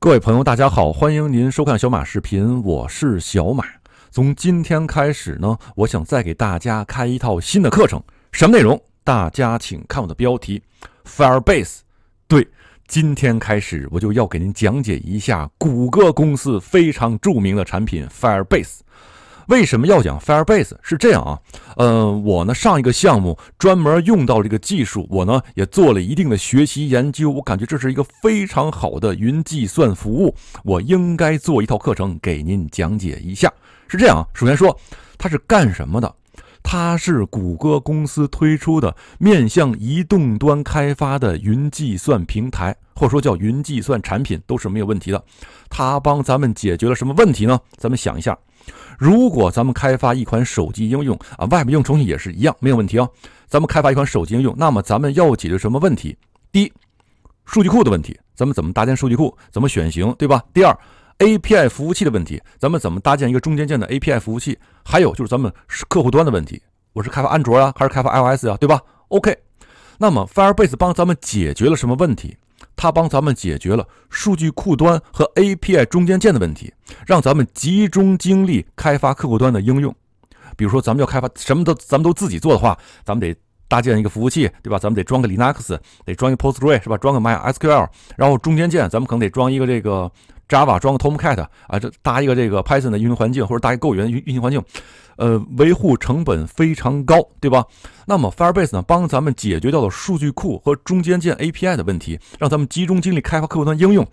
各位朋友，大家好，欢迎您收看小马视频，我是小马。从今天开始呢，我想再给大家开一套新的课程，什么内容？大家请看我的标题，Firebase。对，今天开始我就要给您讲解一下谷歌公司非常著名的产品 Firebase。为什么要讲 Firebase？是这样啊，呃，我呢上一个项目专门用到这个技术，我呢也做了一定的学习研究，我感觉这是一个非常好的云计算服务，我应该做一套课程给您讲解一下。是这样啊，首先说它是干什么的。它是谷歌公司推出的面向移动端开发的云计算平台，或者说叫云计算产品都是没有问题的。它帮咱们解决了什么问题呢？咱们想一下，如果咱们开发一款手机应用啊，Web 应用程序也是一样没有问题啊。咱们开发一款手机应用，那么咱们要解决什么问题？第一，数据库的问题，咱们怎么搭建数据库，怎么选型，对吧？第二。A P I 服务器的问题，咱们怎么搭建一个中间件的 A P I 服务器？还有就是咱们是客户端的问题，我是开发安卓啊，还是开发 I O S 啊，对吧？OK，那么 Firebase 帮咱们解决了什么问题？它帮咱们解决了数据库端和 A P I 中间件的问题，让咱们集中精力开发客户端的应用。比如说咱们要开发什么都，咱们都自己做的话，咱们得搭建一个服务器，对吧？咱们得装个 Linux，得装一个 Postgre，是吧？装个 MySQL，然后中间件咱们可能得装一个这个。Java 装个 Tomcat 啊，这搭一个这个 Python 的运行环境，或者搭一个 Go 语言运运行环境，呃，维护成本非常高，对吧？那么 Firebase 呢，帮咱们解决掉了数据库和中间件 API 的问题，让咱们集中精力开发客户端应用。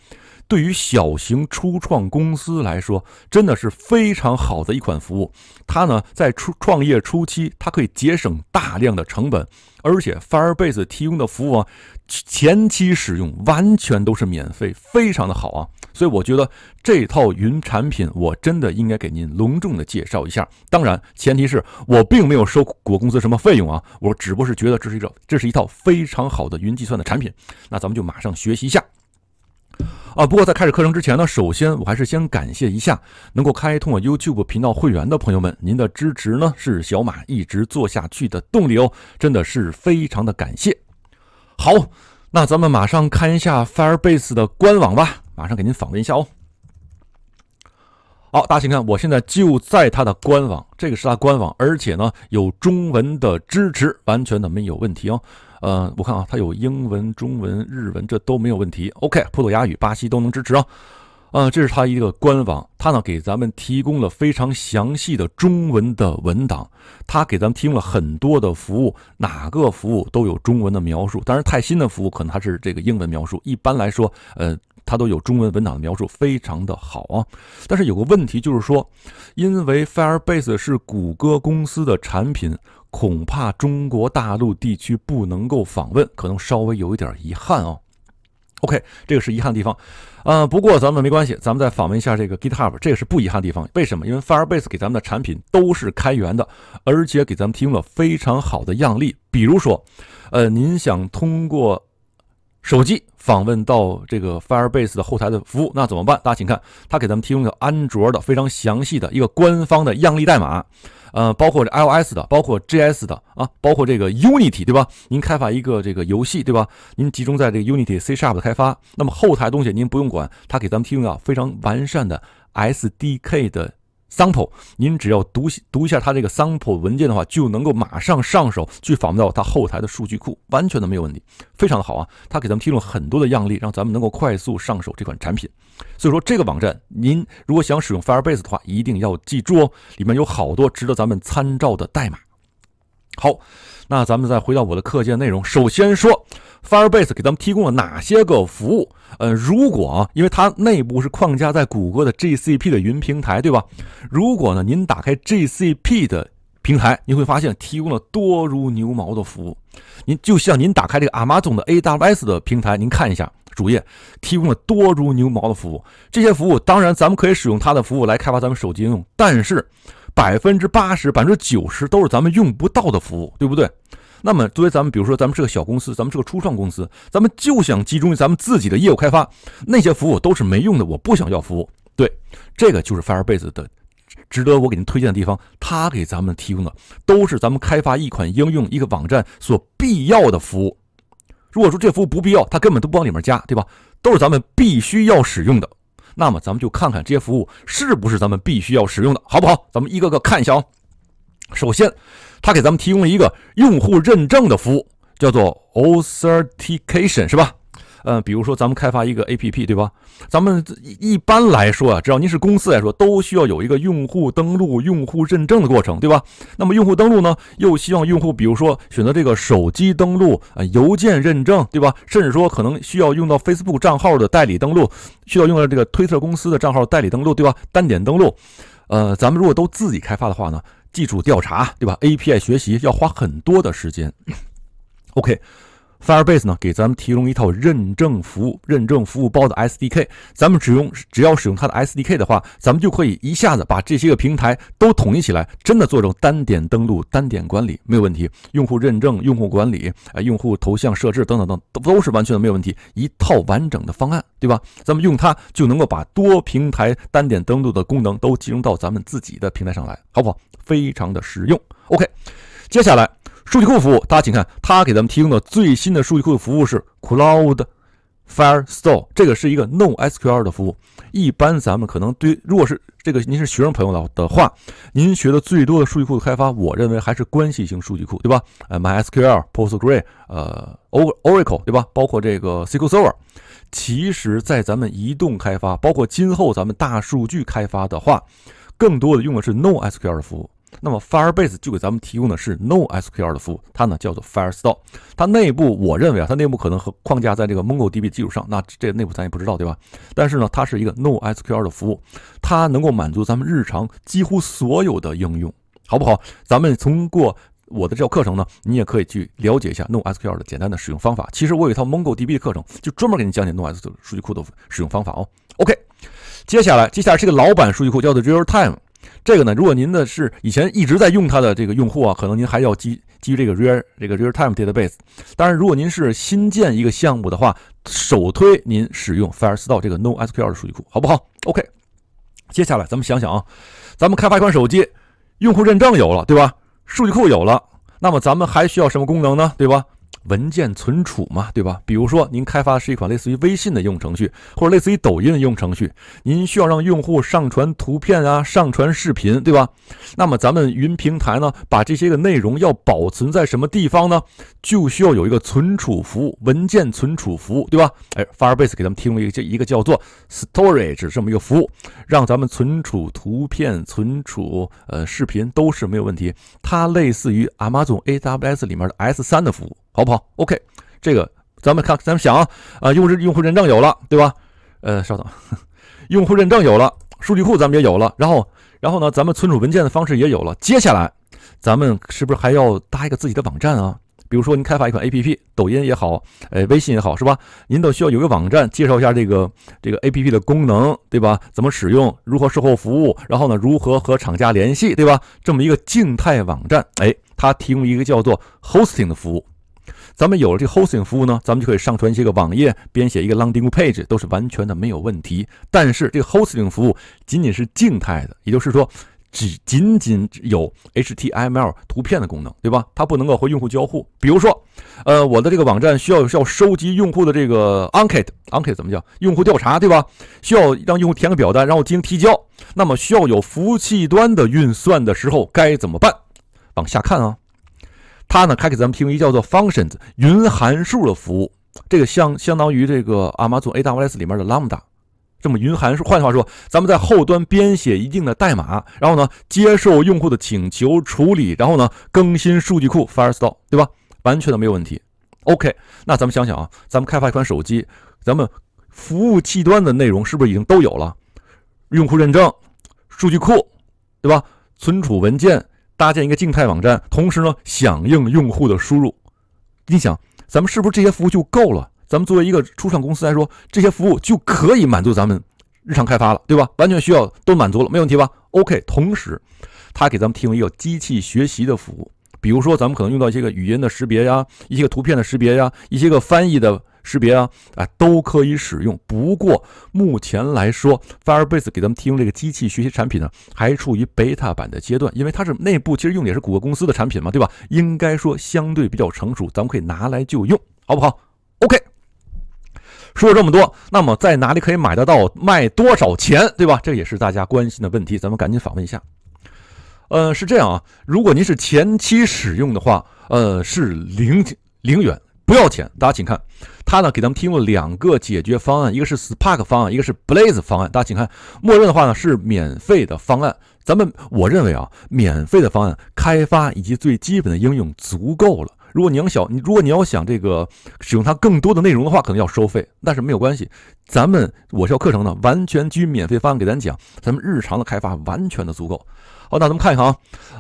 对于小型初创公司来说，真的是非常好的一款服务。它呢，在初创业初期，它可以节省大量的成本，而且 Firebase 提供的服务啊，前期使用完全都是免费，非常的好啊。所以我觉得这套云产品，我真的应该给您隆重的介绍一下。当然，前提是我并没有收过公司什么费用啊，我只不过是觉得这是一个这是一套非常好的云计算的产品。那咱们就马上学习一下啊！不过在开始课程之前呢，首先我还是先感谢一下能够开通我 YouTube 频道会员的朋友们，您的支持呢是小马一直做下去的动力哦，真的是非常的感谢。好，那咱们马上看一下 Firebase 的官网吧。马上给您访问一下哦。好，大家请看，我现在就在它的官网，这个是它官网，而且呢有中文的支持，完全的没有问题哦。呃，我看啊，它有英文、中文、日文，这都没有问题。OK，葡萄牙语、巴西都能支持啊。呃，这是它一个官网，它呢给咱们提供了非常详细的中文的文档，它给咱们提供了很多的服务，哪个服务都有中文的描述。当然，泰新的服务可能它是这个英文描述，一般来说，呃。它都有中文文档的描述，非常的好啊。但是有个问题，就是说，因为 Firebase 是谷歌公司的产品，恐怕中国大陆地区不能够访问，可能稍微有一点遗憾哦。OK，这个是遗憾地方，呃，不过咱们没关系，咱们再访问一下这个 GitHub，这个是不遗憾地方。为什么？因为 Firebase 给咱们的产品都是开源的，而且给咱们提供了非常好的样例，比如说，呃，您想通过。手机访问到这个 Firebase 的后台的服务，那怎么办？大家请看，它给咱们提供一个安卓的非常详细的一个官方的样例代码，呃，包括这 iOS 的，包括 JS 的啊，包括这个 Unity，对吧？您开发一个这个游戏，对吧？您集中在这个 Unity C# Sharp 的开发，那么后台东西您不用管，它给咱们提供一个非常完善的 SDK 的。sample，您只要读读一下它这个 sample 文件的话，就能够马上上手去访问到它后台的数据库，完全的没有问题，非常的好啊！它给咱们提供了很多的样例，让咱们能够快速上手这款产品。所以说，这个网站您如果想使用 Firebase 的话，一定要记住哦，里面有好多值得咱们参照的代码。好。那咱们再回到我的课件内容。首先说，Firebase 给咱们提供了哪些个服务？呃，如果因为它内部是框架在谷歌的 GCP 的云平台，对吧？如果呢，您打开 GCP 的平台，您会发现提供了多如牛毛的服务。您就像您打开这个 Amazon 的 AWS 的平台，您看一下主页，提供了多如牛毛的服务。这些服务当然，咱们可以使用它的服务来开发咱们手机应用，但是。百分之八十、百分之九十都是咱们用不到的服务，对不对？那么作为咱们，比如说咱们是个小公司，咱们是个初创公司，咱们就想集中于咱们自己的业务开发，那些服务都是没用的，我不想要服务。对，这个就是 Firebase 的值得我给您推荐的地方，它给咱们提供的都是咱们开发一款应用、一个网站所必要的服务。如果说这服务不必要，它根本都不往里面加，对吧？都是咱们必须要使用的。那么咱们就看看这些服务是不是咱们必须要使用的好不好？咱们一个个看一下啊。首先，它给咱们提供了一个用户认证的服务，叫做 Authentication，是吧？呃，比如说咱们开发一个 A P P，对吧？咱们一般来说啊，只要您是公司来说，都需要有一个用户登录、用户认证的过程，对吧？那么用户登录呢，又希望用户，比如说选择这个手机登录啊、邮件认证，对吧？甚至说可能需要用到 Facebook 账号的代理登录，需要用到这个推特公司的账号代理登录，对吧？单点登录，呃，咱们如果都自己开发的话呢，技术调查，对吧？A P I 学习要花很多的时间，OK。Firebase 呢，给咱们提供一套认证服务，认证服务包的 SDK，咱们只用只要使用它的 SDK 的话，咱们就可以一下子把这些个平台都统一起来，真的做成单点登录、单点管理没有问题，用户认证、用户管理，呃、用户头像设置等等等，都都是完全的没有问题，一套完整的方案，对吧？咱们用它就能够把多平台单点登录的功能都集中到咱们自己的平台上来，好不好？非常的实用。OK，接下来。数据库服务，大家请看，它给咱们提供的最新的数据库服务是 Cloud Firestore，这个是一个 No SQL 的服务。一般咱们可能对，如果是这个您是学生朋友的话，您学的最多的数据库的开发，我认为还是关系型数据库，对吧？MySQL、PostgreSQL、呃，Or Oracle，对吧？包括这个 SQL Server，其实在咱们移动开发，包括今后咱们大数据开发的话，更多的用的是 No SQL 的服务。那么 Firebase 就给咱们提供的是 NoSQL 的服务，它呢叫做 Firestore，它内部我认为啊，它内部可能和框架在这个 MongoDB 基础上，那这内部咱也不知道，对吧？但是呢，它是一个 NoSQL 的服务，它能够满足咱们日常几乎所有的应用，好不好？咱们通过我的这课程呢，你也可以去了解一下 NoSQL 的简单的使用方法。其实我有一套 MongoDB 的课程，就专门给你讲解 NoSQL 数据库的使用方法哦。OK，接下来接下来是个老版数据库，叫做 Realtime。这个呢，如果您的是以前一直在用它的这个用户啊，可能您还要基基于这个 real 这个 real time database。当然，如果您是新建一个项目的话，首推您使用 Firestore 这个 No SQL 的数据库，好不好？OK。接下来咱们想想啊，咱们开发一款手机，用户认证有了，对吧？数据库有了，那么咱们还需要什么功能呢？对吧？文件存储嘛，对吧？比如说您开发是一款类似于微信的应用程序，或者类似于抖音的应用程序，您需要让用户上传图片啊，上传视频，对吧？那么咱们云平台呢，把这些个内容要保存在什么地方呢？就需要有一个存储服务，文件存储服务，对吧？哎，Firebase 给咱们提供一个一个叫做 Storage 这么一个服务，让咱们存储图片、存储呃视频都是没有问题。它类似于 Amazon AWS 里面的 S3 的服务。好不好？OK，这个咱们看，咱们想啊，啊，用户用户认证有了，对吧？呃，稍等，用户认证有了，数据库咱们也有了，然后，然后呢，咱们存储文件的方式也有了。接下来，咱们是不是还要搭一个自己的网站啊？比如说您开发一款 APP，抖音也好，哎，微信也好，是吧？您都需要有个网站，介绍一下这个这个 APP 的功能，对吧？怎么使用？如何售后服务？然后呢，如何和厂家联系，对吧？这么一个静态网站，哎，它提供一个叫做 hosting 的服务。咱们有了这个 hosting 服务呢，咱们就可以上传一些个网页，编写一个 landing page，都是完全的没有问题。但是这个 hosting 服务仅仅是静态的，也就是说，只仅仅有 HTML 图片的功能，对吧？它不能够和用户交互。比如说，呃，我的这个网站需要需要收集用户的这个 unkit unkit 怎么叫用户调查，对吧？需要让用户填个表单，然后进行提交。那么需要有服务器端的运算的时候该怎么办？往下看啊。它呢，开给咱们提供一叫做 functions 云函数的服务，这个相相当于这个 Amazon AWS 里面的 Lambda，这么云函数。换句话说，咱们在后端编写一定的代码，然后呢，接受用户的请求处理，然后呢，更新数据库 Firestore，对吧？完全的没有问题。OK，那咱们想想啊，咱们开发一款手机，咱们服务器端的内容是不是已经都有了？用户认证、数据库，对吧？存储文件。搭建一个静态网站，同时呢响应用户的输入。你想，咱们是不是这些服务就够了？咱们作为一个初创公司来说，这些服务就可以满足咱们日常开发了，对吧？完全需要都满足了，没问题吧？OK，同时，他给咱们提供一个机器学习的服务，比如说咱们可能用到一些个语音的识别呀，一些个图片的识别呀，一些个翻译的。识别啊啊都可以使用，不过目前来说，Firebase 给咱们提供这个机器学习产品呢，还处于 beta 版的阶段，因为它是内部其实用的也是谷歌公司的产品嘛，对吧？应该说相对比较成熟，咱们可以拿来就用，好不好？OK，说了这么多，那么在哪里可以买得到？卖多少钱？对吧？这也是大家关心的问题，咱们赶紧访问一下。呃，是这样啊，如果您是前期使用的话，呃，是零零元。不要钱，大家请看，它呢给咱们提供了两个解决方案，一个是 Spark 方案，一个是 Blaze 方案。大家请看，默认的话呢是免费的方案，咱们我认为啊，免费的方案开发以及最基本的应用足够了。如果你要想你，如果你要想这个使用它更多的内容的话，可能要收费。但是没有关系，咱们我是要课程呢，完全基于免费方案给咱讲。咱们日常的开发完全的足够。好，那咱们看一看啊，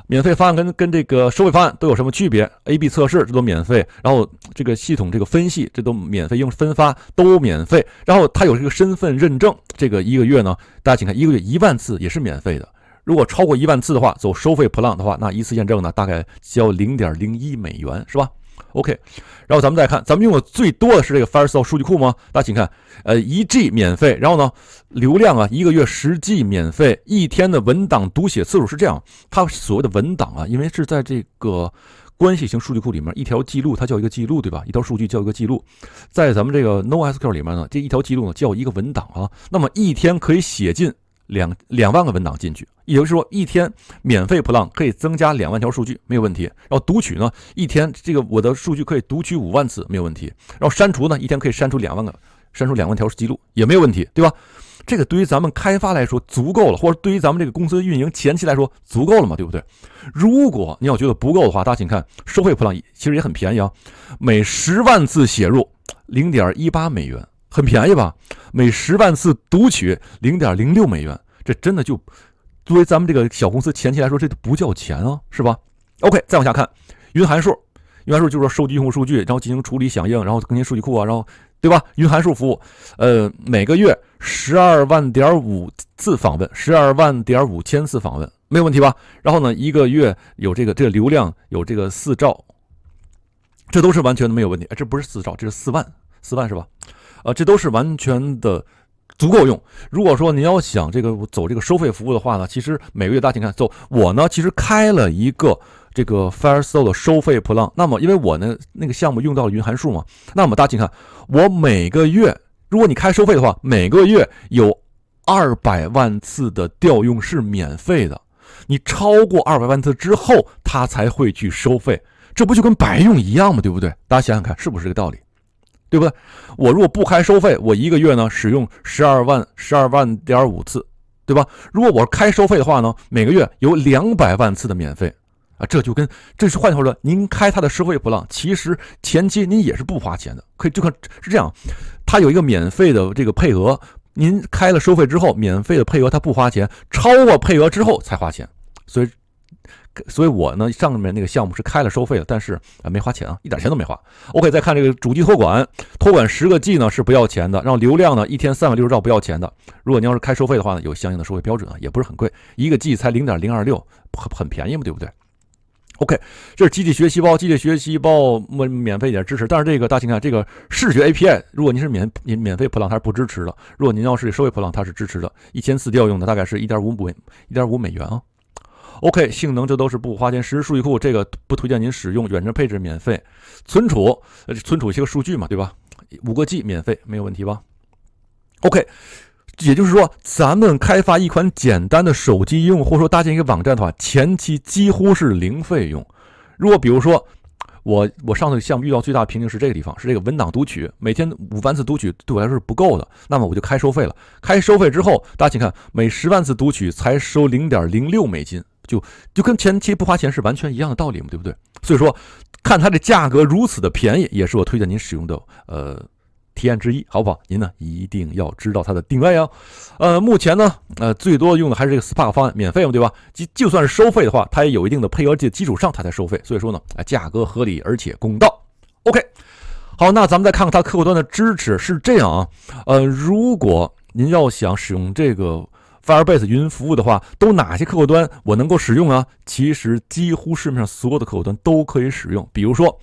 免费方案跟跟这个收费方案都有什么区别？A B 测试这都免费，然后这个系统这个分析这都免费，用分发都免费，然后它有这个身份认证，这个一个月呢，大家请看一个月一万次也是免费的。如果超过一万次的话，走收费 plan 的话，那一次验证呢，大概交零点零一美元，是吧？OK，然后咱们再看，咱们用的最多的是这个 Firestore 数据库吗？大家请看，呃，一 G 免费，然后呢，流量啊，一个月十 G 免费，一天的文档读写次数是这样。它所谓的文档啊，因为是在这个关系型数据库里面，一条记录它叫一个记录，对吧？一条数据叫一个记录，在咱们这个 NoSQL 里面呢，这一条记录呢叫一个文档啊。那么一天可以写进。两两万个文档进去，也就是说一天免费 plan 可以增加两万条数据，没有问题。然后读取呢，一天这个我的数据可以读取五万次，没有问题。然后删除呢，一天可以删除两万个，删除两万条记录也没有问题，对吧？这个对于咱们开发来说足够了，或者对于咱们这个公司运营前期来说足够了嘛，对不对？如果你要觉得不够的话，大家请看收费プラン其实也很便宜啊，每十万字写入零点一八美元。很便宜吧？每十万次读取零点零六美元，这真的就作为咱们这个小公司前期来说，这都不叫钱啊，是吧？OK，再往下看，云函数，云函数就是说收集用户数据，然后进行处理响应，然后更新数据库啊，然后对吧？云函数服务，呃，每个月十二万点五次访问，十二万点五千次访问，没有问题吧？然后呢，一个月有这个这个流量有这个四兆，这都是完全的没有问题。哎，这不是四兆，这是四万，四万是吧？呃，这都是完全的足够用。如果说您要想这个走这个收费服务的话呢，其实每个月大家请看，走我呢，其实开了一个这个 Firestore 的收费 plan，那么因为我呢那个项目用到了云函数嘛，那么大家请看，我每个月如果你开收费的话，每个月有二百万次的调用是免费的，你超过二百万次之后，它才会去收费，这不就跟白用一样吗？对不对？大家想想看，是不是这个道理？对不对？我如果不开收费，我一个月呢使用十二万十二万点五次，对吧？如果我开收费的话呢，每个月有两百万次的免费，啊，这就跟这是换句话说，您开它的收费不浪，其实前期您也是不花钱的，可以就看是这样，它有一个免费的这个配额，您开了收费之后，免费的配额它不花钱，超过配额之后才花钱，所以。所以我呢上面那个项目是开了收费的，但是啊没花钱啊，一点钱都没花。OK，再看这个主机托管，托管十个 G 呢是不要钱的，然后流量呢一天三百六十兆不要钱的。如果您要是开收费的话呢，有相应的收费标准啊，也不是很贵，一个 G 才零点零二六，很很便宜嘛，对不对？OK，这是机器学习包，机器学习包们免费一点支持，但是这个大家看这个视觉 API，如果您是免您免费普朗，它是不支持的，如果您要是收费普朗，它是支持的，一千四调用的大概是一点五美一点五美元啊。OK，性能这都是不花钱，实时数据库这个不推荐您使用。远程配置免费，存储呃存储一些数据嘛，对吧？五个 G 免费没有问题吧？OK，也就是说咱们开发一款简单的手机应用或者说搭建一个网站的话，前期几乎是零费用。如果比如说我我上次项目遇到最大的瓶颈是这个地方，是这个文档读取，每天五万次读取对我来说是不够的，那么我就开收费了。开收费之后，大家请看，每十万次读取才收零点零六美金。就就跟前期不花钱是完全一样的道理嘛，对不对？所以说，看它的价格如此的便宜，也是我推荐您使用的呃体验之一，好不好？您呢一定要知道它的定位啊。呃，目前呢呃最多用的还是这个 Spark 方案免费嘛，对吧？就就算是收费的话，它也有一定的配额这基础上它才收费，所以说呢，哎，价格合理而且公道。OK，好，那咱们再看看它客户端的支持是这样啊。呃，如果您要想使用这个。Firebase 云服务的话，都哪些客户端我能够使用啊？其实几乎市面上所有的客户端都可以使用，比如说，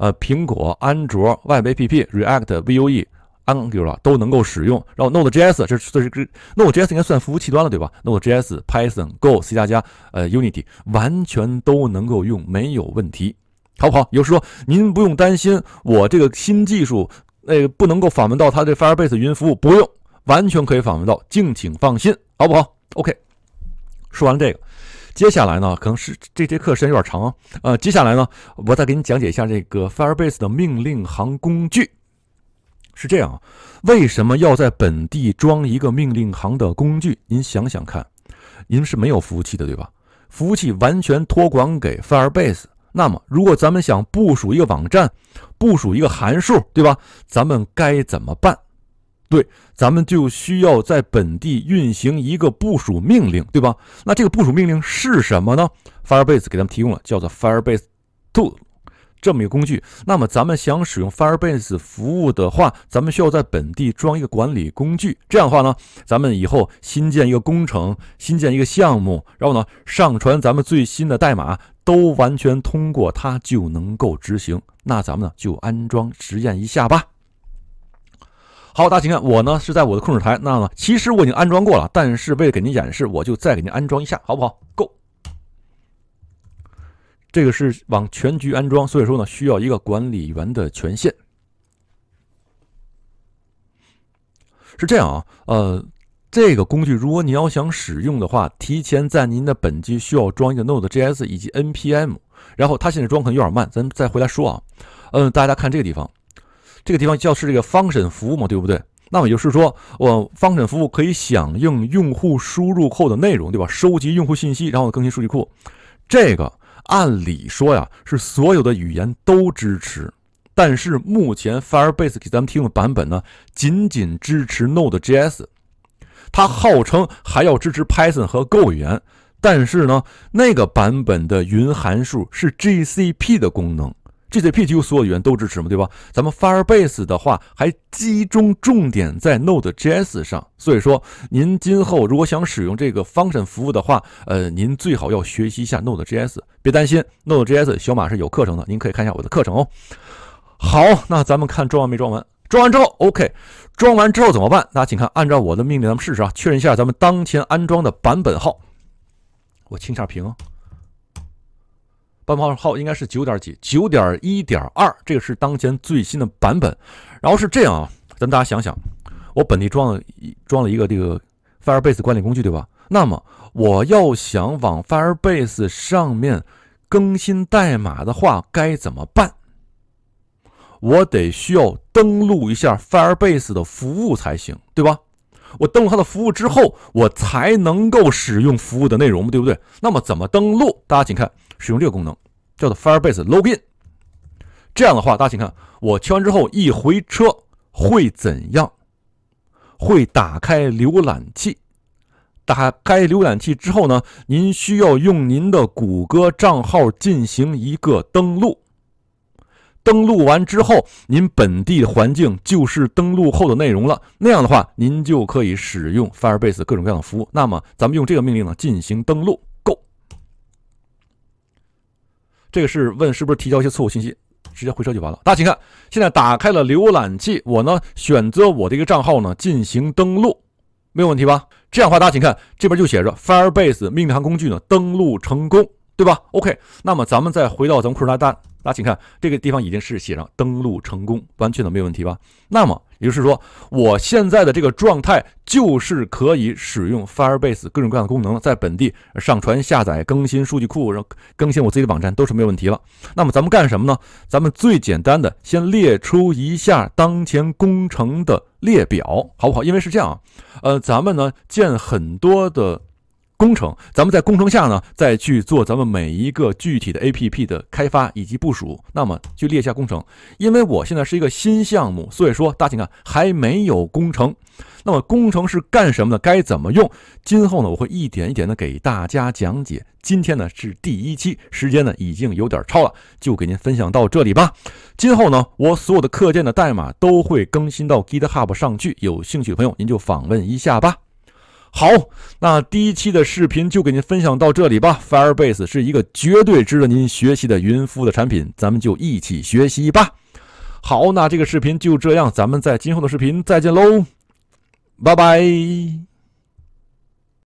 呃，苹果、安卓、Web App、React、Vue、Angular 都能够使用。然后 Node.js，这是这是 Node.js 应该算服务器端了对吧？Node.js、Python、Go、C 加加、呃 Unity 完全都能够用，没有问题，好不好？有时候您不用担心我这个新技术那不能够访问到它的 Firebase 云服务，不用，完全可以访问到，敬请放心。好不好？OK，说完了这个，接下来呢，可能是这节课时间有点长啊。呃，接下来呢，我再给你讲解一下这个 Firebase 的命令行工具。是这样啊，为什么要在本地装一个命令行的工具？您想想看，您是没有服务器的，对吧？服务器完全托管给 Firebase。那么，如果咱们想部署一个网站，部署一个函数，对吧？咱们该怎么办？对，咱们就需要在本地运行一个部署命令，对吧？那这个部署命令是什么呢？Firebase 给咱们提供了叫做 Firebase Tool 这么一个工具。那么，咱们想使用 Firebase 服务的话，咱们需要在本地装一个管理工具。这样的话呢，咱们以后新建一个工程、新建一个项目，然后呢，上传咱们最新的代码，都完全通过它就能够执行。那咱们呢，就安装实验一下吧。好，大家请看，我呢是在我的控制台。那么，其实我已经安装过了，但是为了给您演示，我就再给您安装一下，好不好？Go，这个是往全局安装，所以说呢，需要一个管理员的权限。是这样啊，呃，这个工具如果你要想使用的话，提前在您的本机需要装一个 Node.js 以及 NPM，然后它现在装可能有点慢，咱再回来说啊。嗯，大家看这个地方。这个地方叫是这个方审服务嘛，对不对？那么也就是说，我方审服务可以响应用户输入后的内容，对吧？收集用户信息，然后更新数据库。这个按理说呀，是所有的语言都支持。但是目前 Firebase 给咱们提供的版本呢，仅仅支持 Node.js，它号称还要支持 Python 和 Go 语言，但是呢，那个版本的云函数是 GCP 的功能。GCP 几乎所有语言都支持嘛，对吧？咱们 Firebase 的话还集中重点在 Node.js 上，所以说您今后如果想使用这个方 n 服务的话，呃，您最好要学习一下 Node.js。别担心，Node.js 小马是有课程的，您可以看一下我的课程哦。好，那咱们看装完没装完？装完之后，OK。装完之后怎么办？大家请看，按照我的命令，咱们试试啊，确认一下咱们当前安装的版本号。我清下屏。官方号应该是九点几，九点一点二，这个是当前最新的版本。然后是这样啊，咱大家想想，我本地装了装了一个这个 Firebase 管理工具，对吧？那么我要想往 Firebase 上面更新代码的话，该怎么办？我得需要登录一下 Firebase 的服务才行，对吧？我登录它的服务之后，我才能够使用服务的内容，对不对？那么怎么登录？大家请看。使用这个功能叫做 Firebase Login。这样的话，大家请看，我敲完之后一回车会怎样？会打开浏览器。打开浏览器之后呢，您需要用您的谷歌账号进行一个登录。登录完之后，您本地的环境就是登录后的内容了。那样的话，您就可以使用 Firebase 各种各样的服务。那么，咱们用这个命令呢进行登录。这个是问是不是提交一些错误信息，直接回车就完了。大家请看，现在打开了浏览器，我呢选择我的一个账号呢进行登录，没有问题吧？这样的话，大家请看这边就写着 Firebase 命令行工具呢登录成功，对吧？OK，那么咱们再回到咱们库尔台，大大家请看这个地方已经是写上登录成功，完全的没有问题吧？那么。也就是说，我现在的这个状态就是可以使用 Firebase 各种各样的功能，在本地上传、下载、更新数据库，然后更新我自己的网站都是没有问题了。那么咱们干什么呢？咱们最简单的，先列出一下当前工程的列表，好不好？因为是这样，啊，呃，咱们呢建很多的。工程，咱们在工程下呢，再去做咱们每一个具体的 APP 的开发以及部署。那么，去列一下工程，因为我现在是一个新项目，所以说大家看还没有工程。那么，工程是干什么的？该怎么用？今后呢，我会一点一点的给大家讲解。今天呢是第一期，时间呢已经有点超了，就给您分享到这里吧。今后呢，我所有的课件的代码都会更新到 GitHub 上去，有兴趣的朋友您就访问一下吧。好，那第一期的视频就给您分享到这里吧。Firebase 是一个绝对值得您学习的云服务的产品，咱们就一起学习吧。好，那这个视频就这样，咱们在今后的视频再见喽，拜拜。